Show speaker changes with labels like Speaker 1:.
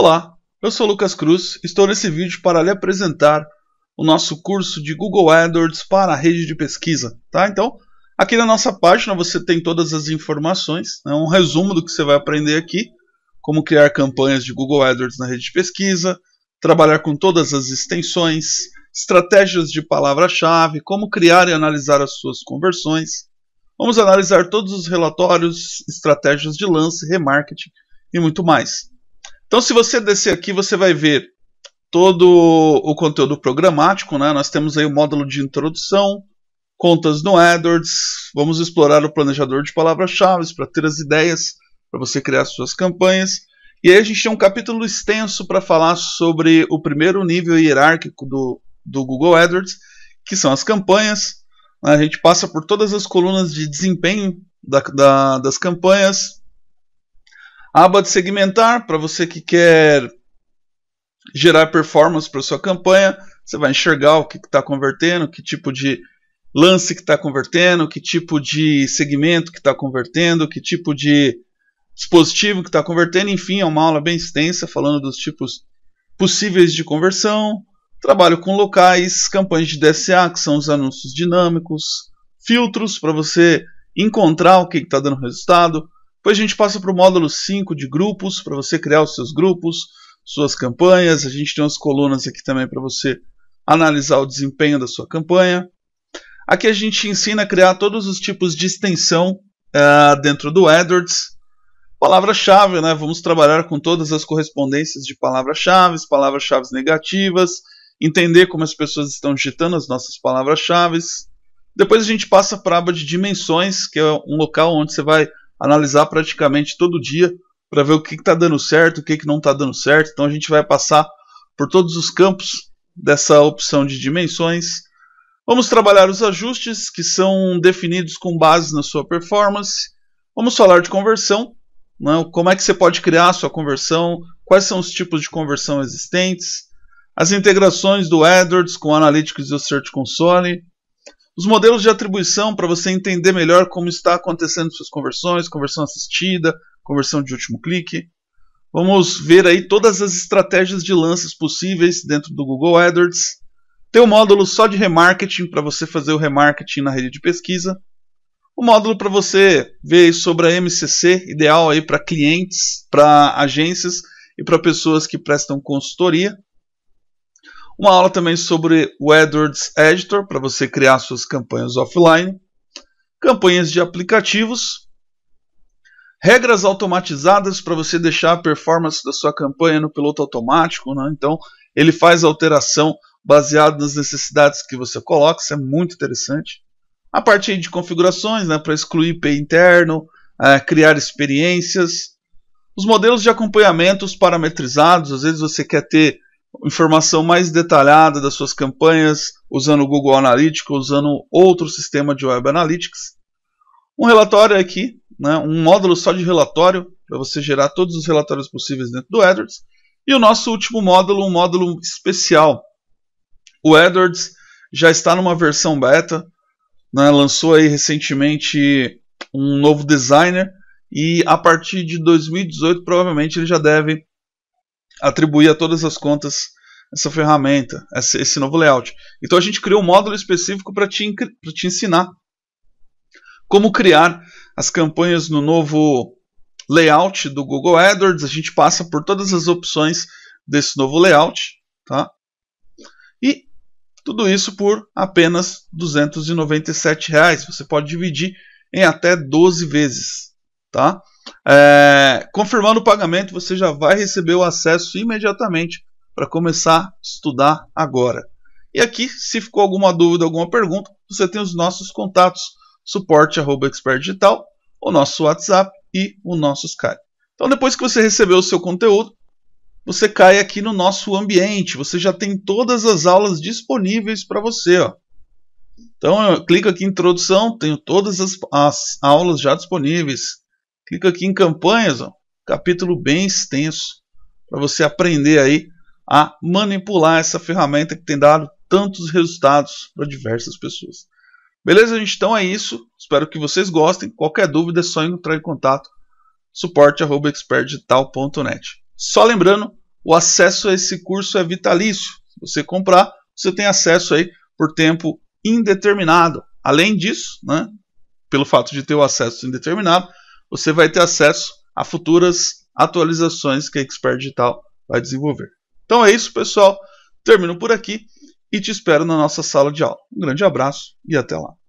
Speaker 1: Olá, eu sou Lucas Cruz, estou nesse vídeo para lhe apresentar o nosso curso de Google AdWords para a rede de pesquisa, tá? Então, aqui na nossa página você tem todas as informações, né? um resumo do que você vai aprender aqui, como criar campanhas de Google AdWords na rede de pesquisa, trabalhar com todas as extensões, estratégias de palavra-chave, como criar e analisar as suas conversões. Vamos analisar todos os relatórios, estratégias de lance, remarketing e muito mais. Então, se você descer aqui, você vai ver todo o conteúdo programático, né? Nós temos aí o módulo de introdução, contas no AdWords, vamos explorar o planejador de palavras-chave para ter as ideias para você criar suas campanhas. E aí a gente tem um capítulo extenso para falar sobre o primeiro nível hierárquico do, do Google AdWords, que são as campanhas. Né? A gente passa por todas as colunas de desempenho da, da, das campanhas, aba de segmentar, para você que quer gerar performance para sua campanha, você vai enxergar o que está convertendo, que tipo de lance que está convertendo, que tipo de segmento que está convertendo, que tipo de dispositivo que está convertendo, enfim, é uma aula bem extensa falando dos tipos possíveis de conversão. Trabalho com locais, campanhas de DSA, que são os anúncios dinâmicos, filtros para você encontrar o que está dando resultado, depois a gente passa para o módulo 5 de grupos, para você criar os seus grupos, suas campanhas. A gente tem umas colunas aqui também para você analisar o desempenho da sua campanha. Aqui a gente ensina a criar todos os tipos de extensão uh, dentro do AdWords. Palavra-chave, né? Vamos trabalhar com todas as correspondências de palavras-chave, palavras-chave negativas, entender como as pessoas estão digitando as nossas palavras-chave. Depois a gente passa para a aba de dimensões, que é um local onde você vai analisar praticamente todo dia para ver o que está dando certo, o que, que não está dando certo. Então a gente vai passar por todos os campos dessa opção de dimensões. Vamos trabalhar os ajustes que são definidos com base na sua performance. Vamos falar de conversão, né? como é que você pode criar a sua conversão, quais são os tipos de conversão existentes, as integrações do AdWords com o Analytics e o Search Console, os modelos de atribuição para você entender melhor como está acontecendo suas conversões, conversão assistida, conversão de último clique. Vamos ver aí todas as estratégias de lances possíveis dentro do Google AdWords. Tem um módulo só de remarketing para você fazer o remarketing na rede de pesquisa. Um módulo para você ver sobre a MCC, ideal aí para clientes, para agências e para pessoas que prestam consultoria. Uma aula também sobre o AdWords Editor para você criar suas campanhas offline, campanhas de aplicativos, regras automatizadas para você deixar a performance da sua campanha no piloto automático, né? Então, ele faz alteração baseado nas necessidades que você coloca, isso é muito interessante. A parte de configurações, né, para excluir IP interno, é, criar experiências. Os modelos de acompanhamento parametrizados, às vezes você quer ter informação mais detalhada das suas campanhas, usando o Google Analytics, usando outro sistema de Web Analytics. Um relatório aqui, né, um módulo só de relatório, para você gerar todos os relatórios possíveis dentro do AdWords. E o nosso último módulo, um módulo especial. O AdWords já está numa versão beta, né, lançou aí recentemente um novo designer, e a partir de 2018 provavelmente ele já deve atribuir a todas as contas essa ferramenta, esse novo layout. Então a gente criou um módulo específico para te, te ensinar como criar as campanhas no novo layout do Google AdWords. A gente passa por todas as opções desse novo layout, tá? E tudo isso por apenas R$ 297. Reais. Você pode dividir em até 12 vezes, tá? É, confirmando o pagamento, você já vai receber o acesso imediatamente para começar a estudar agora. E aqui, se ficou alguma dúvida, alguma pergunta, você tem os nossos contatos, suporte@expertdigital, o nosso WhatsApp e o nosso Skype. Então, depois que você recebeu o seu conteúdo, você cai aqui no nosso ambiente. Você já tem todas as aulas disponíveis para você. Ó. Então, eu clico aqui em introdução, tenho todas as, as aulas já disponíveis clica aqui em campanhas, ó, capítulo bem extenso, para você aprender aí a manipular essa ferramenta que tem dado tantos resultados para diversas pessoas. Beleza, gente? Então é isso. Espero que vocês gostem. Qualquer dúvida é só entrar em contato suporte@expertdigital.net. Só lembrando, o acesso a esse curso é vitalício. Se você comprar, você tem acesso aí por tempo indeterminado. Além disso, né, pelo fato de ter o acesso indeterminado, você vai ter acesso a futuras atualizações que a Expert Digital vai desenvolver. Então é isso, pessoal. Termino por aqui e te espero na nossa sala de aula. Um grande abraço e até lá.